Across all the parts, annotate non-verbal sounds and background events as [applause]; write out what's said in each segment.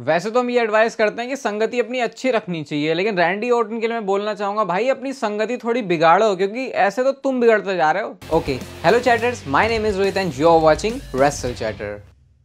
वैसे तो हम ये एडवाइस करते हैं कि संगति अपनी अच्छी रखनी चाहिए लेकिन रैंडी ओटन के लिए मैं बोलना चाहूंगा भाई अपनी संगति थोड़ी बिगाड़ो क्योंकि ऐसे तो तुम बिगड़ते जा रहे हो okay hello chatters my name is Rohit and you are watching wrestle chatter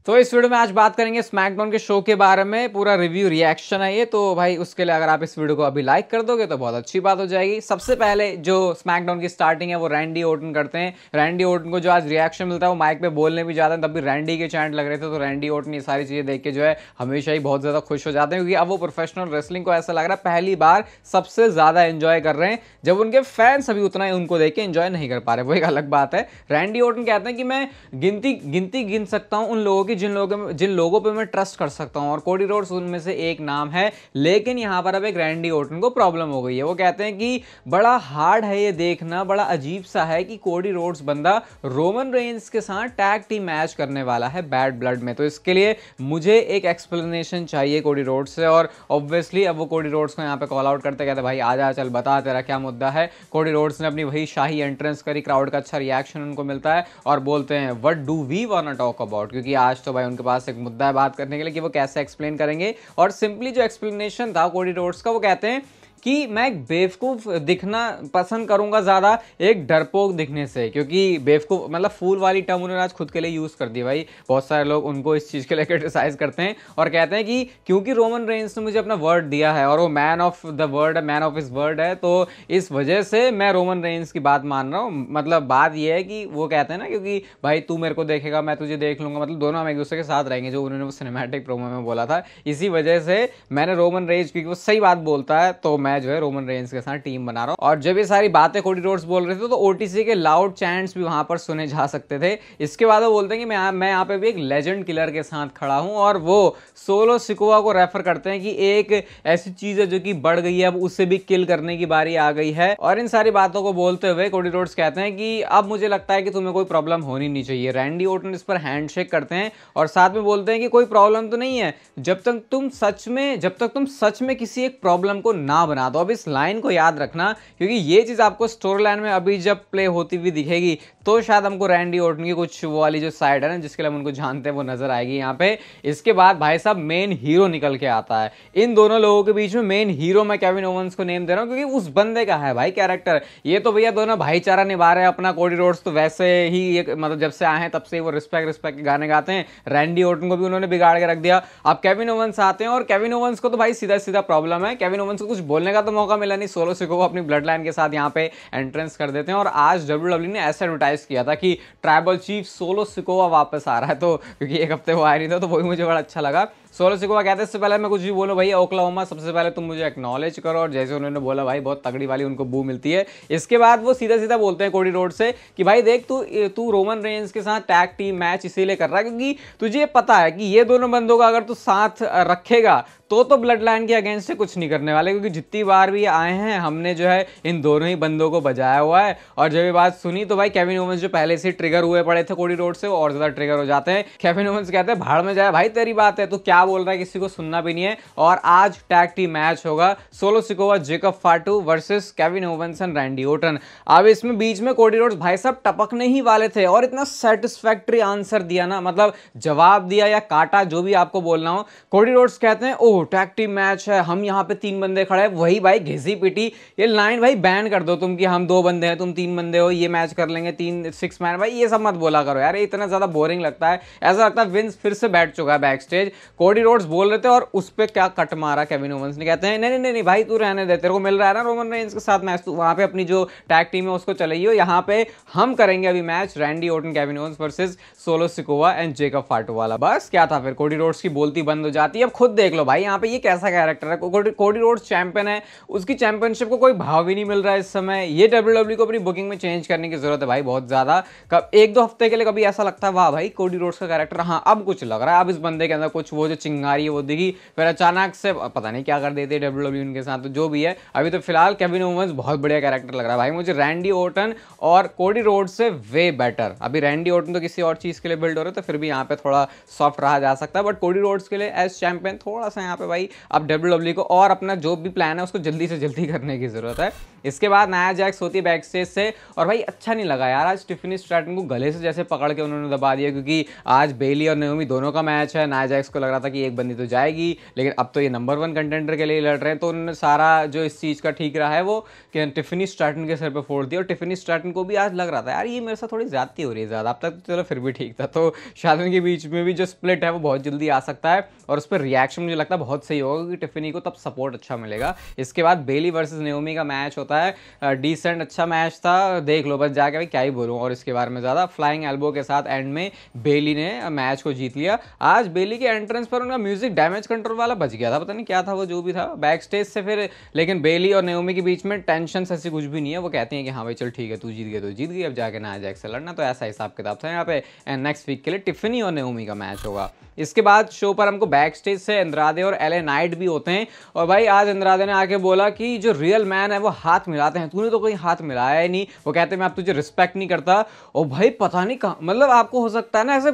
तो इस वीडियो में आज बात करेंगे स्मैकडाउन के शो के बारे में पूरा रिव्यू रिएक्शन है ये तो भाई उसके लिए अगर आप इस वीडियो को अभी लाइक कर दोगे तो बहुत अच्छी बात हो जाएगी सबसे पहले जो स्मैकडाउन की स्टार्टिंग है वो रैंडी ओटन करते हैं रैंडी ओटन को जो आज रिएक्शन मिलता है वो माइक पे बोलने भी जाते हैं तब भी रैंडी के चैंट लग रहे थे तो रैंडी ओटन ये सारी चीज़ें देख के जो है हमेशा ही बहुत ज़्यादा खुश हो जाते हैं क्योंकि अब वो प्रोफेशनल रेसलिंग को ऐसा लग रहा है पहली बार सबसे ज़्यादा इन्जॉय कर रहे हैं जब उनके फैंस अभी उतना उनको देख के इन्जॉय नहीं कर पा रहे वो एक अलग बात है रैंडी ओटन कहते हैं कि मैं गिनती गिनती गिन सकता हूँ उन लोगों कि जिन लोगों जिन लोगों पे मैं ट्रस्ट कर सकता हूँ और कोडी रोड्स उनमें से एक नाम है लेकिन यहाँ पर अब एक रैंडी ओटन को प्रॉब्लम हो गई है वो कहते हैं कि बड़ा हार्ड है ये देखना बड़ा अजीब सा है कि कोडी रोड्स बंदा रोमन रेंज के साथ टैग टीम मैच करने वाला है बैड ब्लड में तो इसके लिए मुझे एक एक्सप्लेनेशन चाहिए कोडी रोड्स से और ऑब्वियसली अब वो कोडी रोड्स को यहाँ पर कॉल आउट करते कहते भाई आ जा चल बता तेरा क्या मुद्दा है कोडी रोड्स ने अपनी वही शाही एंट्रेंस करी क्राउड का अच्छा रिएक्शन उनको मिलता है और बोलते हैं what do we want talk about क्योंकि आज आज तो भाई उनके पास एक मुद्दा है बात करने के लिए कि वो कैसे एक्सप्लेन करेंगे और सिंपली जो एक्सप्लेनेशन था कोडी रोड्स का वो कहते हैं कि मैं बेवकूफ़ दिखना पसंद करूंगा ज़्यादा एक डरपोक दिखने से क्योंकि बेवकूफ़ मतलब फूल वाली टर्म उन्होंने आज खुद के लिए यूज़ कर दी भाई बहुत सारे लोग उनको इस चीज़ के लिए क्रिटिसाइज़ [laughs] करते हैं और कहते हैं कि क्योंकि रोमन रेंस ने मुझे अपना वर्ड दिया है और वो man of the world man of इस वर्ड है तो इस वजह से मैं रोमन रेंस की बात मान रहा हूँ मतलब बात यह है कि वो कहते हैं ना क्योंकि भाई तू मेरे को देखेगा मैं तुझे देख लूंगा मतलब दोनों हम एक दूसरे के साथ रहेंगे जो उन्होंने वो सिनेमेटिक प्रोमो में बोला था इसी वजह से मैंने रोमन रेंज क्योंकि वो सही बात बोलता है तो मैं मैं जो है रोमन रेंज के साथ टीम बना रहा हूँ और जब ये सारी बातें कोडी रोड्स बोल रहे थे तो ओटीसी के लाउड चैंट्स भी वहां पर सुने जा सकते थे इसके बाद वो बोलते हैं कि मैं मैं यहाँ पे भी एक लेजेंड किलर के साथ खड़ा हूँ और वो सोलो सिकुआ को रेफर करते हैं कि एक ऐसी चीज़ है जो कि बढ़ गई है अब उसे भी किल करने की बारी आ गई है और इन सारी बातों को बोलते हुए कोडी रोड्स कहते हैं कि अब मुझे लगता है कि तुम्हें कोई प्रॉब्लम होनी नहीं चाहिए रैंडी ओटन इस पर हैंडशेक करते हैं और साथ में बोलते हैं कि कोई प्रॉब्लम तो नहीं है जब तक तुम सच में जब तक तुम सच में किसी एक प्रॉब्लम को ना बना बना दो अब इस लाइन को याद रखना क्योंकि ये चीज़ आपको स्टोरी लाइन में अभी जब प्ले होती हुई दिखेगी तो शायद हमको रैंडी ओटन की कुछ वो वाली जो साइड है ना जिसके लिए हम उनको जानते हैं वो नजर आएगी यहाँ पे इसके बाद भाई साहब मेन हीरो निकल के आता है इन दोनों लोगों के बीच में मेन हीरो मैं कैविन ओवंस को नेम दे रहा हूँ क्योंकि उस बंदे का है भाई कैरेक्टर ये तो भैया दोनों भाईचारा निभा रहे हैं अपना कोडी रोड्स तो वैसे ही एक मतलब जब से आए हैं तब से वो रिस्पेक्ट रिस्पेक्ट के गाने गाते हैं रैंडी ओटन को भी उन्होंने बिगाड़ के रख दिया अब कैविन ओवंस आते हैं और कैविन ओवंस को तो भाई सीधा सीधा प्रॉब्लम है कैविन ओवंस को कुछ बोलने खेलने का तो मौका मिला नहीं सोलो सिको को अपनी ब्लड लाइन के साथ यहाँ पे एंट्रेंस कर देते हैं और आज डब्ल्यू डब्ल्यू e ने ऐसा एडवर्टाइज किया था कि ट्राइबल चीफ सोलो सिकोवा वापस आ रहा है तो क्योंकि एक हफ्ते वो आया नहीं था तो वही मुझे बड़ा अच्छा लगा सोलो सिकोवा कहते हैं इससे पहले मैं कुछ भी बोलो भाई ओक्लाहोमा सबसे पहले तुम मुझे एक्नॉलेज करो और जैसे उन्होंने बोला भाई बहुत तगड़ी वाली उनको बू मिलती है इसके बाद वो सीधा सीधा बोलते हैं कोडी रोड से कि भाई देख तू तू रोमन रेंज के साथ टैग टीम मैच इसीलिए कर रहा है क्योंकि तुझे पता है कि ये दोनों बंदों का अगर तू साथ रखेगा तो तो ब्लड लाइन के अगेंस्ट कुछ नहीं करने वाले क्योंकि जितनी बार भी आए हैं हमने जो है इन दोनों ही बंदों को बजाया हुआ है और जब ये बात सुनी तो भाई केविन ओवेंस जो पहले से ट्रिगर हुए पड़े थे कोडी रोड से और ज़्यादा ट्रिगर हो जाते हैं केविन ओवेंस कहते हैं भाड़ में जाए भाई तेरी बात है तो क्या क्या बोल रहा है किसी को सुनना भी नहीं है और आज टैग टीम मैच होगा Solo Sikoa Jacob Fatu versus Kevin Owens and Randy Orton अब इसमें बीच में कोडी रोड्स भाई साहब टपकने ही वाले थे और इतना सेटिस्फैक्ट्री आंसर दिया ना मतलब जवाब दिया या काटा जो भी आपको बोलना हो कोडी रोड्स कहते हैं ओह टैग टीम मैच है हम यहाँ पे तीन बंदे खड़े हैं वही भाई घिसी पिटी ये लाइन भाई बैन कर दो तुम कि हम दो बंदे हैं तुम तीन बंदे हो ये मैच कर लेंगे तीन सिक्स मैन भाई ये सब मत बोला करो यार इतना ज़्यादा बोरिंग लगता है ऐसा लगता है विंस फिर से बैठ चुका है बैक स्टेज कोडी रोड्स बोल रहे थे और उस पर क्या कट मारा केविन ओवंस ने कहते हैं नहीं नहीं नहीं भाई तू रहने दे तेरे को मिल रहा है ना रोमन रेंज के साथ मैच तू वहाँ पे अपनी जो टैग टीम है उसको चलाई हो यहाँ पे हम करेंगे अभी match Randy Orton Kevin Owens versus Solo Sikoa and Jacob Fatu वाला बस क्या था फिर कोडी रोड्स की बोलती बंद हो जाती है अब खुद देख लो भाई यहाँ पे ये कैसा कैरेक्टर है कोडी, रोड्स चैंपियन है उसकी चैंपियनशिप को कोई भाव ही नहीं मिल रहा है इस समय ये डब्ल्यू e को अपनी बुकिंग में चेंज करने की जरूरत है भाई बहुत ज़्यादा कब एक दो हफ्ते के लिए कभी ऐसा लगता है वाह भाई कोडी रोड्स का कैरेक्टर हाँ अब कुछ लग रहा है अब इस बंदे के अंदर कुछ वो जो चिंगारी है वो दिखी फिर अचानक से पता नहीं क्या कर देते डब्ल्यू डब्ल्यू e उनके साथ तो जो भी है अभी तो फिलहाल केविन ओवंस बहुत बढ़िया कैरेक्टर लग रहा है भाई मुझे रैंडी ओटन और कोडी रोड से वे बेटर अभी रैंडी ओटन तो किसी और चीज़ के लिए बिल्ड हो रहे तो फिर भी यहाँ पे थोड़ा सॉफ्ट रहा जा सकता है बट कोडी रोड्स के लिए एज चैंपियन थोड़ा सा यहाँ पे भाई अब डब्ल्यू डब्ल्यू e को और अपना जो भी प्लान है उसको जल्दी से जल्दी करने की ज़रूरत है इसके बाद नया जैक्स होती है बैक स्टेज से और भाई अच्छा नहीं लगा यार आज टिफिनी स्ट्रैटन को गले से जैसे पकड़ के उन्होंने दबा दिया क्योंकि आज बेली और नोमी दोनों का मैच है नया जैक्स को लग रहा था था कि एक बंदी तो जाएगी लेकिन अब तो ये नंबर वन कंटेंडर के लिए लड़ रहे हैं तो उन्होंने सारा जो इस चीज़ का ठीक रहा है वो कि टिफिनी स्टार्टन के सर पर फोड़ दिया और टिफिनी स्टार्टन को भी आज लग रहा था यार ये मेरे साथ थोड़ी ज़्यादा हो रही है ज़्यादा अब तक तो चलो फिर भी ठीक था तो शायद के बीच में भी जो स्प्लिट है वो बहुत जल्दी आ सकता है और उस पर रिएक्शन मुझे लगता है बहुत सही होगा कि टिफिनी को तब सपोर्ट अच्छा मिलेगा इसके बाद बेली वर्सेज नेओमी का मैच होता है डिसेंट अच्छा मैच था देख लो बस जाके भाई क्या ही बोलूँ और इसके बारे में ज़्यादा फ्लाइंग एल्बो के साथ एंड में बेली ने मैच को जीत लिया आज बेली के एंट्रेंस पर पर उनका म्यूजिक डैमेज कंट्रोल वाला बच गया था पता नहीं क्या था वो जो भी था बैक स्टेज से फिर लेकिन बेली और नेओमी के बीच में टेंशन ऐसी कुछ भी नहीं है वो कहती हैं कि हाँ भाई चल ठीक है तू जीत गया तो जीत गई अब जाके ना जैक से लड़ना तो ऐसा हिसाब किताब था यहाँ पे नेक्स्ट वीक के लिए टिफिनी और नेओमी का मैच होगा इसके बाद शो पर हमको बैक स्टेज से इंद्रादे और एले नाइट भी होते हैं और भाई आज इंद्रादे ने आके बोला कि जो रियल मैन है वो हाथ मिलाते हैं तूने तो कोई हाथ मिलाया ही नहीं वो कहते हैं मैं आप तुझे रिस्पेक्ट नहीं करता और भाई पता नहीं कहाँ मतलब आपको हो सकता है ना ऐसे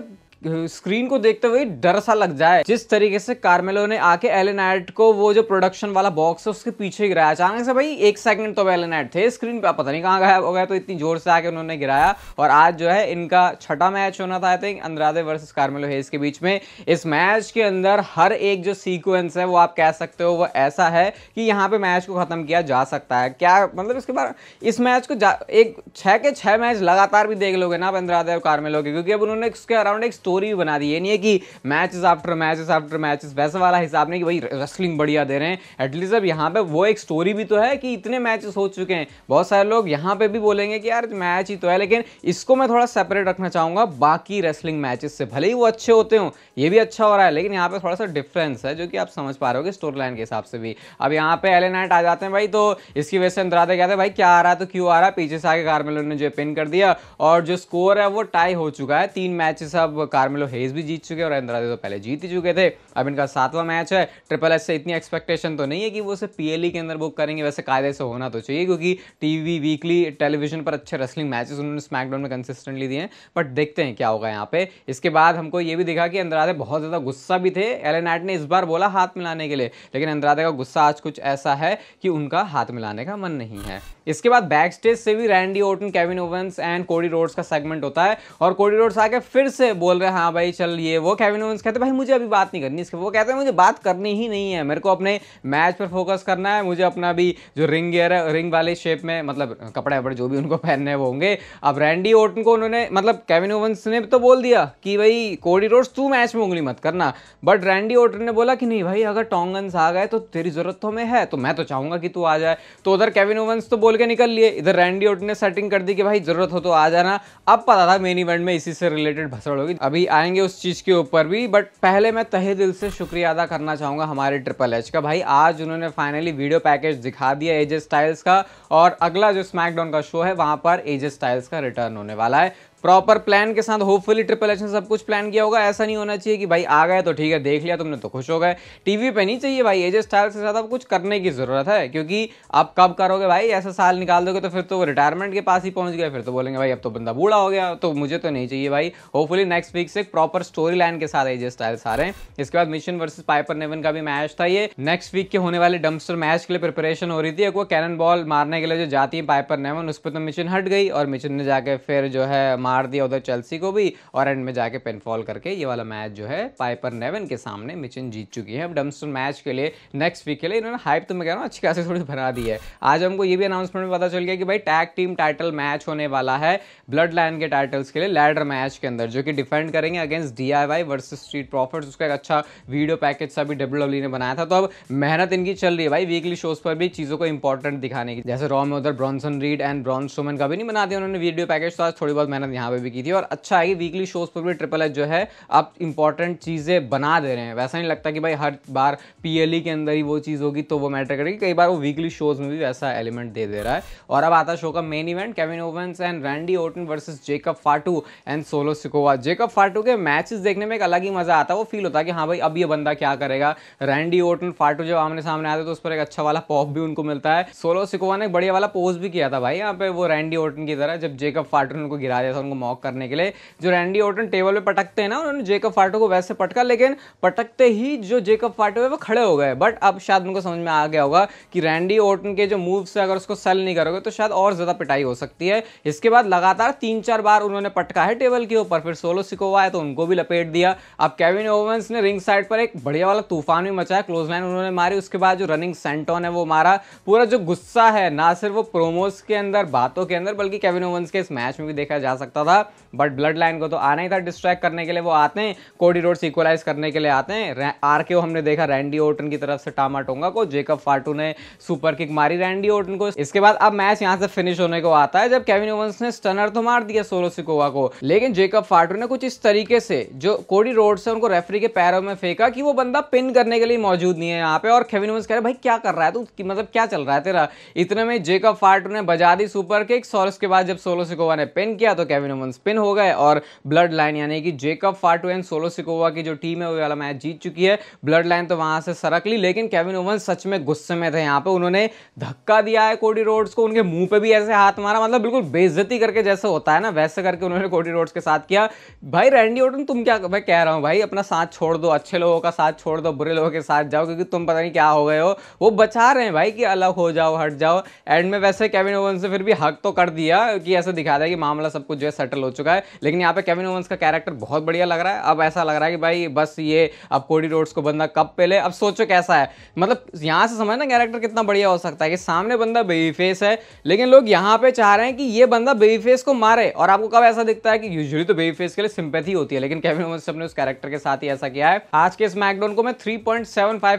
स्क्रीन को देखते हुए डर सा लग जाए जिस तरीके से कार्मेलो ने आके एलेनाइट को वो जो प्रोडक्शन वाला बॉक्स है उसके पीछे गिराया अचानक से भाई एक सेकंड तो एलेनाइट थे स्क्रीन पे पता नहीं कहाँ गायब हो गया तो इतनी जोर से आके उन्होंने गिराया और आज जो है इनका छठा मैच होना था I think Andrade versus Carmelo Hayes के बीच में इस मैच के अंदर हर एक जो सीक्वेंस है वो आप कह सकते हो वो ऐसा है कि यहाँ पे मैच को ख़त्म किया जा सकता है क्या मतलब इसके बाद इस मैच को एक छः के छः मैच लगातार भी देख लोगे ना आप अंद्रादे और कार्मेलो के क्योंकि अब उन्होंने उसके अराउंड एक स्टोरी स्टोरी भी बना दी ये नहीं है कि matches after matches after matches वैसे वाला हिसाब नहीं कि भाई रेसलिंग बढ़िया दे रहे हैं एटलीस्ट अब यहाँ पे वो एक स्टोरी भी तो है कि इतने मैचेस हो चुके हैं बहुत सारे लोग यहाँ पे भी बोलेंगे कि यार मैच ही तो है लेकिन इसको मैं थोड़ा सेपरेट रखना चाहूँगा बाकी रेसलिंग मैचेस से भले ही वो अच्छे होते हो ये भी अच्छा हो रहा है लेकिन यहाँ पर थोड़ा सा डिफरेंस है जो कि आप समझ पा रहे हो स्टोरी लाइन के हिसाब से भी अब यहाँ पे एले नाइट आ जाते हैं भाई तो इसकी वजह से अंतरादे कहते हैं भाई क्या आ रहा है तो क्यों आ रहा है पीछे से आगे कार्मेलो ने जो पिन कर दिया और जो स्कोर है वो टाई हो चुका है तीन मैचेस अब कार्मेलो हेज भी जीत चुके और इंद्रादे तो पहले जीत ही चुके थे अब इनका सातवां मैच है ट्रिपल एस से इतनी एक्सपेक्टेशन तो नहीं है कि वो उसे पीएलई e के अंदर बुक करेंगे वैसे कायदे से होना तो चाहिए क्योंकि टीवी वीकली टेलीविजन पर अच्छे रेसलिंग मैचेस उन्होंने स्मैकडाउन में कंसिस्टेंटली दिए हैं बट देखते हैं क्या होगा यहाँ पे इसके बाद हमको ये भी दिखा कि अंद्रादे बहुत ज़्यादा गुस्सा भी थे एल एन ने इस बार बोला हाथ मिलाने के लिए लेकिन अंद्रादे का गुस्सा आज कुछ ऐसा है कि उनका हाथ मिलाने का मन नहीं है इसके बाद बैक स्टेज से भी Randy Orton Kevin Owens and Cody Rhodes का सेगमेंट होता है और कोडी रोड्स आके फिर से बोल रहे हैं हाँ भाई चल ये वो केविन ओवंस कहते हैं भाई मुझे अभी बात नहीं करनी इसके वो कहते हैं मुझे बात करनी ही नहीं है मेरे को अपने मैच पर फोकस करना है मुझे अपना भी जो रिंग गेयर है रिंग वाले शेप में मतलब कपड़े वपड़े जो भी उनको पहनने वो होंगे अब रैंडी ओटन को उन्होंने मतलब केविन ओवंस ने तो बोल दिया कि भाई कोडी रोड्स तू मैच में उंगली मत करना बट रैंडी ओटन ने बोला कि नहीं भाई अगर टोंगन्स आ गए तो तेरी ज़रूरत तो हमें है तो मैं तो चाहूँगा कि तू आ जाए तो उधर केविन ओवंस तो बोले खोल के निकल लिए इधर रैंडी ओट ने सेटिंग कर दी कि भाई जरूरत हो तो आ जाना अब पता था मेन इवेंट में इसी से रिलेटेड भसड़ होगी अभी आएंगे उस चीज के ऊपर भी बट पहले मैं तहे दिल से शुक्रिया अदा करना चाहूंगा हमारे ट्रिपल एच का भाई आज उन्होंने फाइनली वीडियो पैकेज दिखा दिया एजे स्टाइल्स का और अगला जो स्मैकडाउन का शो है वहां पर एजे स्टाइल्स का रिटर्न होने वाला है प्रॉपर प्लान के साथ होपफुली ट्रिपल एच ने सब कुछ प्लान किया होगा ऐसा नहीं होना चाहिए कि भाई आ गए तो ठीक है देख लिया तुमने तो खुश हो गए टीवी पे नहीं चाहिए भाई एजे स्टाइल से ज्यादा कुछ करने की ज़रूरत है क्योंकि आप कब करोगे भाई ऐसा साल निकाल दोगे तो फिर तो रिटायरमेंट के पास ही पहुंच गए फिर तो बोलेंगे भाई अब तो बंदा बूढ़ा हो गया तो मुझे तो नहीं चाहिए भाई होपफुली नेक्स्ट वीक से प्रॉपर स्टोरी लाइन के साथ एजे स्टाइल आ रहे हैं इसके बाद मिशन वर्सेज पाइपर नेवन का भी मैच था ये नेक्स्ट वीक के होने वाले डम्पस्टर मैच के लिए प्रिपरेशन हो रही थी वो कैनन बॉल मारने के लिए जो जाती है पाइपर नेवन उस पर तो मिशन हट गई और मिशन ने जाकर फिर जो है मार दिया उधर चेल्सी को भी और एंड में जाके पेनफॉल करके ये वाला मैच जो है पाइपर नेवन के सामने मिचिन जीत चुकी है अब डम्पस्टन मैच के लिए नेक्स्ट वीक के लिए इन्होंने हाइप तो मैं कह रहा हूँ अच्छी खासी थोड़ी बना दी है आज हमको ये भी अनाउंसमेंट में पता चल गया कि भाई टैग टीम टाइटल मैच होने वाला है ब्लड लाइन के टाइटल्स के लिए लैडर मैच के अंदर जो कि डिफेंड करेंगे against D I Y versus Street Profit उसका एक अच्छा वीडियो पैकेज सा भी डब्ल्यू e ने बनाया था तो अब मेहनत इनकी चल रही है भाई वीकली शोज पर भी चीज़ों को इंपॉर्टेंट दिखाने की जैसे रॉ में उधर Bronson Reed and Braun Strowman का भी नहीं बना दिया उन्होंने वीडियो पैकेज तो आज थोड़ी बहुत मेहनत यहाँ यहाँ पे भी की थी और अच्छा है कि वीकली शोज़ पर भी ट्रिपल एच जो है आप इंपॉर्टेंट चीज़ें बना दे रहे हैं वैसा नहीं लगता कि भाई हर बार पी e के अंदर ही वो चीज़ होगी तो वो मैटर करेगी कई बार वो वीकली शोज़ में भी वैसा एलिमेंट दे दे रहा है और अब आता शो का main event Kevin Owens and Randy Orton versus Jacob Fatu and Solo Sikoa Jacob Fatu के मैचेस देखने में एक अलग ही मज़ा आता है वो फील होता है कि हाँ भाई अब ये बंदा क्या करेगा रैंडी ओटन फाटू जब आमने सामने आते तो उस पर एक अच्छा वाला पॉप भी उनको मिलता है सोलो सिकोवा ने बढ़िया वाला पोज भी किया था भाई यहाँ पे वो रैंडी ओटन की तरह जब जेकब फाटू ने उनको गिरा दिया था उनको को मॉक करने के लिए जो रैंडी ऑर्टन टेबल पे पटकते हैं ना उन्होंने जेकब फाटो को वैसे पटका लेकिन पटकते ही जो जेकब फाटो है वो खड़े हो गए बट अब शायद उनको समझ में आ गया होगा कि रैंडी ऑर्टन के जो मूव से अगर उसको सेल नहीं करोगे तो शायद और ज़्यादा पिटाई हो सकती है इसके बाद लगातार तीन चार बार उन्होंने पटका है टेबल के ऊपर फिर सोलो सिकोवा है तो उनको भी लपेट दिया अब कैविन ओवेंस ने रिंग साइड पर एक बढ़िया वाला तूफान भी मचाया क्लोज लाइन उन्होंने मारी उसके बाद जो रनिंग सेंटोन है वो मारा पूरा जो गुस्सा है ना सिर्फ वो प्रोमोस के अंदर बातों के अंदर बल्कि कैविन ओवेंस के इस मैच में भी देखा जा सकता सकता था बट ब्लड लाइन को तो आना ही था डिस्ट्रैक्ट करने के लिए वो आते हैं कोडी रोड्स इक्वलाइज करने के लिए आते हैं आर के हमने देखा रैंडी ओटन की तरफ से टामा टोंगा को जेकब फाटू ने सुपर किक मारी रैंडी ओटन को इसके बाद अब मैच यहाँ से फिनिश होने को आता है जब केविन ओवंस ने स्टनर तो मार दिया सोलो सिकोवा को लेकिन जेकब फाटू ने कुछ इस तरीके से जो कोडी रोड से उनको रेफरी के पैरों में फेंका कि वो बंदा पिन करने के लिए मौजूद नहीं है यहाँ पे और केविन ओवंस कह रहे भाई क्या कर रहा है तू मतलब क्या चल रहा है तेरा इतने में जेकब फाटू ने बजा दी सुपर किक और के बाद जब सोलो सिकोवा ने पिन किया तो केविन वन स्पिन हो गए और ब्लड लाइन यानी कि जेकब फाटो एंड सोलो सिकोवा की जो टीम है वो वाला मैच जीत चुकी है ब्लड लाइन तो वहां से सरक ली लेकिन केविन ओवन सच में गुस्से में थे यहाँ पे उन्होंने धक्का दिया है कोडी रोड्स को उनके मुंह पे भी ऐसे हाथ मारा मतलब बिल्कुल बेइज्जती करके जैसे होता है ना वैसे करके उन्होंने कोडी रोड्स के साथ किया भाई रैंडी ओटन तुम क्या मैं कह रहा हूँ भाई अपना साथ छोड़ दो अच्छे लोगों का साथ छोड़ दो बुरे लोगों के साथ जाओ क्योंकि तुम पता नहीं क्या हो गए हो वो बचा रहे हैं भाई कि अलग हो जाओ हट जाओ एंड में वैसे केविन ओवन से फिर भी हक तो कर दिया कि ऐसे दिखा दे कि मामला सब कुछ जो सेटल हो चुका है लेकिन यहाँ पे केविन ओवंस का कैरेक्टर बहुत बढ़िया लग रहा है अब ऐसा लग रहा है कि भाई बस ये अब कोडी रोड्स को बंदा कब पहले अब सोचो कैसा है मतलब यहाँ से समझना कैरेक्टर कितना बढ़िया हो सकता है कि सामने बंदा बेबी फेस है लेकिन लोग यहाँ पे चाह रहे हैं कि ये बंदा बेबी फेस को मारे और आपको कब ऐसा दिखता है कि यूजली तो बेबी फेस के लिए सिंपैथी होती है लेकिन केविन ओवंस ने उस कैरेक्टर के साथ ही ऐसा किया है आज के इस मैकडोन को मैं थ्री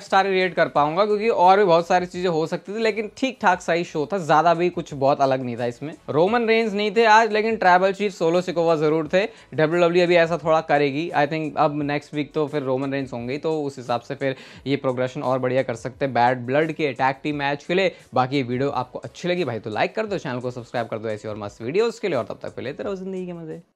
स्टार रेट कर पाऊंगा क्योंकि और भी बहुत सारी चीजें हो सकती थी लेकिन ठीक ठाक सही शो था ज्यादा भी कुछ बहुत अलग नहीं था इसमें रोमन रेंज नहीं थे आज लेकिन ट्रैवल चीज चीज़ सोलो सिकोवा ज़रूर थे डब्ल्यू डब्ल्यू e अभी ऐसा थोड़ा करेगी आई थिंक अब नेक्स्ट वीक तो फिर रोमन रेंस होंगे तो उस हिसाब से फिर ये प्रोग्रेशन और बढ़िया कर सकते हैं बैड ब्लड के अटैक टीम मैच के लिए बाकी वीडियो आपको अच्छी लगी भाई तो लाइक कर दो चैनल को सब्सक्राइब कर दो ऐसी और मस्त वीडियोज़ के लिए और तब तक फिर लेते तो रहो जिंदगी के मज़े